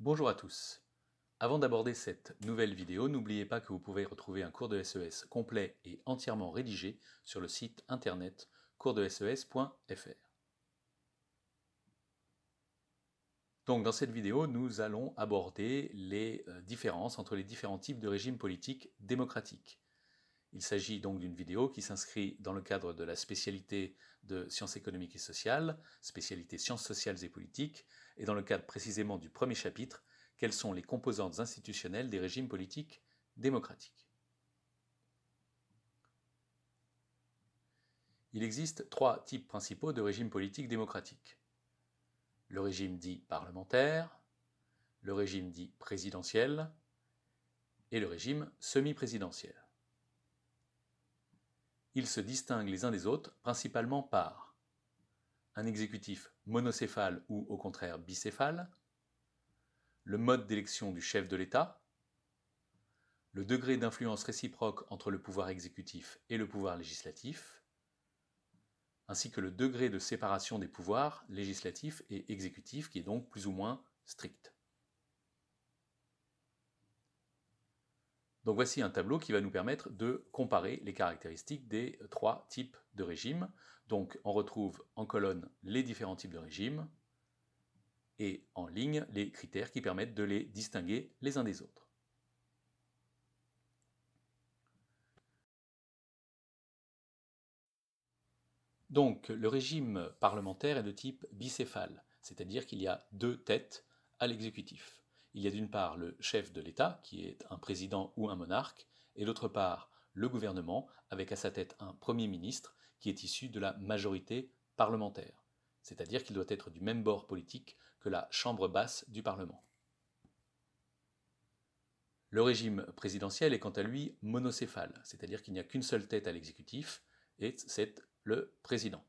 Bonjour à tous. Avant d'aborder cette nouvelle vidéo, n'oubliez pas que vous pouvez retrouver un cours de SES e complet et entièrement rédigé sur le site internet coursdeses.fr. Donc dans cette vidéo, nous allons aborder les euh, différences entre les différents types de régimes politiques démocratiques. Il s'agit donc d'une vidéo qui s'inscrit dans le cadre de la spécialité de sciences économiques et sociales, spécialité sciences sociales et politiques, et dans le cadre précisément du premier chapitre, quelles sont les composantes institutionnelles des régimes politiques démocratiques. Il existe trois types principaux de régimes politiques démocratiques. Le régime dit parlementaire, le régime dit présidentiel et le régime semi-présidentiel ils se distinguent les uns des autres principalement par un exécutif monocéphale ou au contraire bicéphale, le mode d'élection du chef de l'État, le degré d'influence réciproque entre le pouvoir exécutif et le pouvoir législatif, ainsi que le degré de séparation des pouvoirs législatif et exécutif qui est donc plus ou moins strict. voici un tableau qui va nous permettre de comparer les caractéristiques des trois types de régimes. Donc on retrouve en colonne les différents types de régimes et en ligne les critères qui permettent de les distinguer les uns des autres. Donc le régime parlementaire est de type bicéphale, c'est-à-dire qu'il y a deux têtes à l'exécutif. Il y a d'une part le chef de l'État, qui est un président ou un monarque, et d'autre part le gouvernement, avec à sa tête un Premier ministre, qui est issu de la majorité parlementaire, c'est-à-dire qu'il doit être du même bord politique que la Chambre basse du Parlement. Le régime présidentiel est quant à lui monocéphale, c'est-à-dire qu'il n'y a qu'une seule tête à l'exécutif, et c'est le président.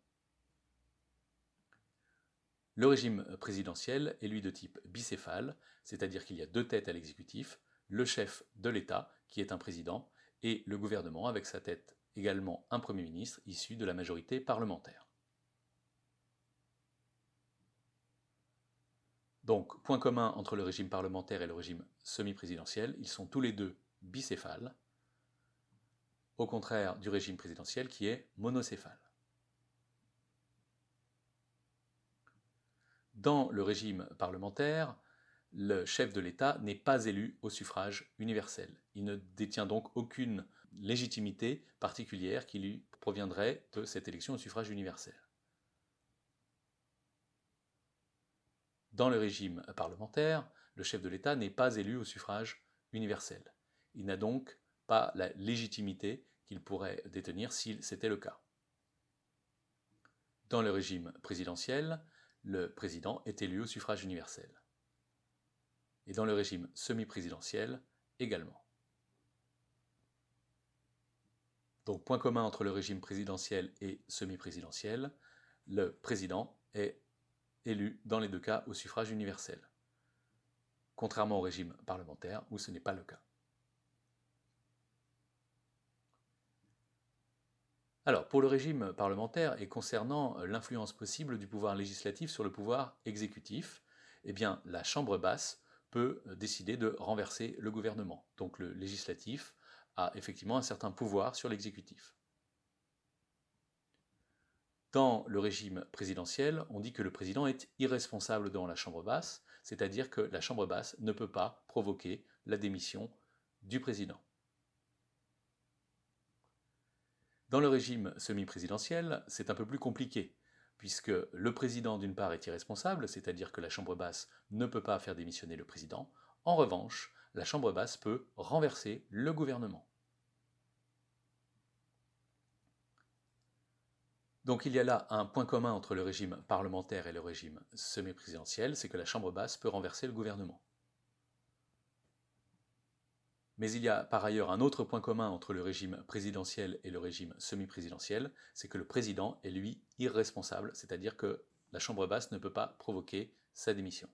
Le régime euh, présidentiel est lui de type bicéphale, c'est-à-dire qu'il y a deux têtes à l'exécutif, le chef de l'État, qui est un président, et le gouvernement avec sa tête également un Premier ministre issu de la majorité parlementaire. Donc, point commun entre le régime parlementaire et le régime semi-présidentiel, ils sont tous les deux bicéphales, au contraire du régime présidentiel qui est monocéphale. Dans le régime parlementaire, le chef de l'État n'est pas élu au suffrage universel. Il ne détient donc aucune légitimité particulière qui lui proviendrait de cette élection au suffrage universel. Dans le régime parlementaire, le chef de l'État n'est pas élu au suffrage universel. Il n'a donc pas la légitimité qu'il pourrait détenir si c'était le cas. Dans le régime présidentiel, le président est élu au suffrage universel. Et dans le régime semi-présidentiel, également. Donc point commun entre le régime présidentiel et semi-présidentiel, le président est élu dans les deux cas au suffrage universel, contrairement au régime parlementaire où ce n'est pas le cas. Alors, pour le régime parlementaire et concernant euh, l'influence possible du pouvoir législatif sur le pouvoir exécutif, eh bien, la Chambre basse peut euh, décider de renverser le gouvernement. Donc le législatif a effectivement un certain pouvoir sur l'exécutif. Dans le régime présidentiel, on dit que le président est irresponsable devant la Chambre basse, c'est-à-dire que la Chambre basse ne peut pas provoquer la démission du président. Dans le régime semi-présidentiel, c'est un peu plus compliqué, puisque le président d'une part est irresponsable, c'est-à-dire que la Chambre basse ne peut pas faire démissionner le président. En revanche, la Chambre basse peut renverser le gouvernement. Donc il y a là un point commun entre le régime parlementaire et le régime semi-présidentiel, c'est que la Chambre basse peut renverser le gouvernement. Mais il y a par ailleurs un autre point commun entre le régime présidentiel et le régime semi-présidentiel, c'est que le président est lui irresponsable, c'est-à-dire que la Chambre basse ne peut pas provoquer sa démission.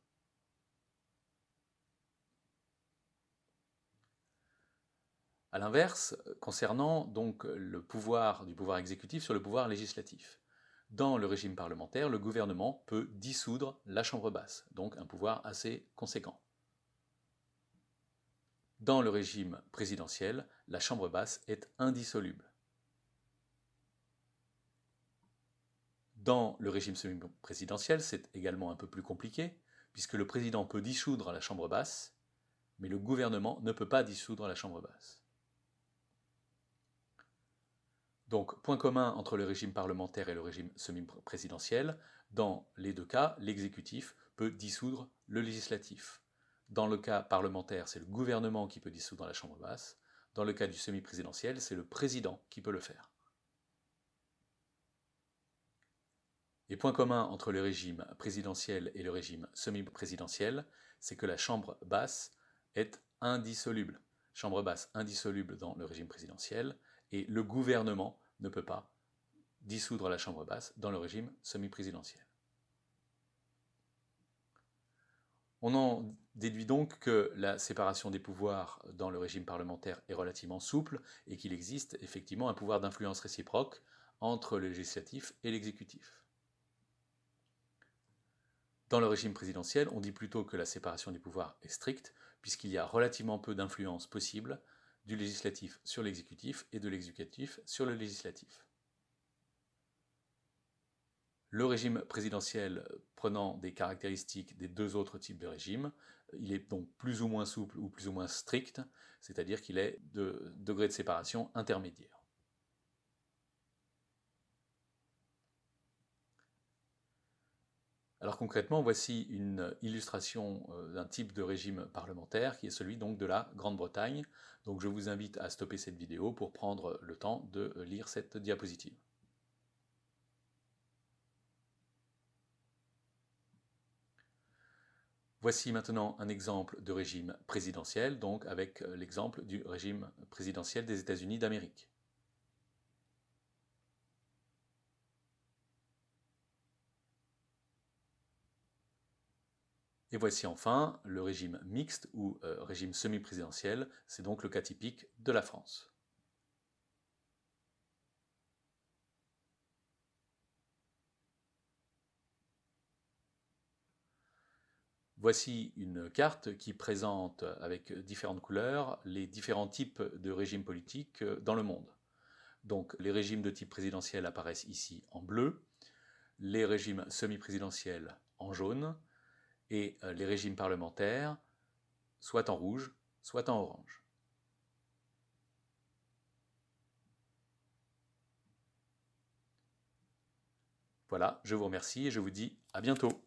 A l'inverse, concernant donc le pouvoir du pouvoir exécutif sur le pouvoir législatif. Dans le régime parlementaire, le gouvernement peut dissoudre la Chambre basse, donc un pouvoir assez conséquent. Dans le régime présidentiel, la Chambre basse est indissoluble. Dans le régime semi-présidentiel, c'est également un peu plus compliqué, puisque le président peut dissoudre la Chambre basse, mais le gouvernement ne peut pas dissoudre la Chambre basse. Donc, point commun entre le régime parlementaire et le régime semi-présidentiel, dans les deux cas, l'exécutif peut dissoudre le législatif. Dans le cas parlementaire, c'est le gouvernement qui peut dissoudre la Chambre basse. Dans le cas du semi-présidentiel, c'est le président qui peut le faire. Les points communs entre le régime présidentiel et le régime semi-présidentiel, c'est que la Chambre basse est indissoluble. Chambre basse indissoluble dans le régime présidentiel, et le gouvernement ne peut pas dissoudre la Chambre basse dans le régime semi-présidentiel. On en déduit donc que la séparation des pouvoirs dans le régime parlementaire est relativement souple et qu'il existe effectivement un pouvoir d'influence réciproque entre le législatif et l'exécutif. Dans le régime présidentiel, on dit plutôt que la séparation des pouvoirs est stricte, puisqu'il y a relativement peu d'influence possible du législatif sur l'exécutif et de l'exécutif sur le législatif. Le régime présidentiel prenant des caractéristiques des deux autres types de régimes, il est donc plus ou moins souple ou plus ou moins strict, c'est-à-dire qu'il est de degré de séparation intermédiaire. Alors concrètement, voici une illustration euh, d'un type de régime parlementaire qui est celui donc de la Grande-Bretagne. Donc je vous invite à stopper cette vidéo pour prendre le temps de lire cette diapositive. Voici maintenant un exemple de régime présidentiel, donc avec euh, l'exemple du régime présidentiel des États-Unis d'Amérique. Et voici enfin le régime mixte ou euh, régime semi-présidentiel, c'est donc le cas typique de la France. Voici une carte qui présente avec différentes couleurs les différents types de régimes politiques euh, dans le monde. Donc les régimes de type présidentiel apparaissent ici en bleu, les régimes semi-présidentiels en jaune et euh, les régimes parlementaires soit en rouge, soit en orange. Voilà, je vous remercie et je vous dis à bientôt.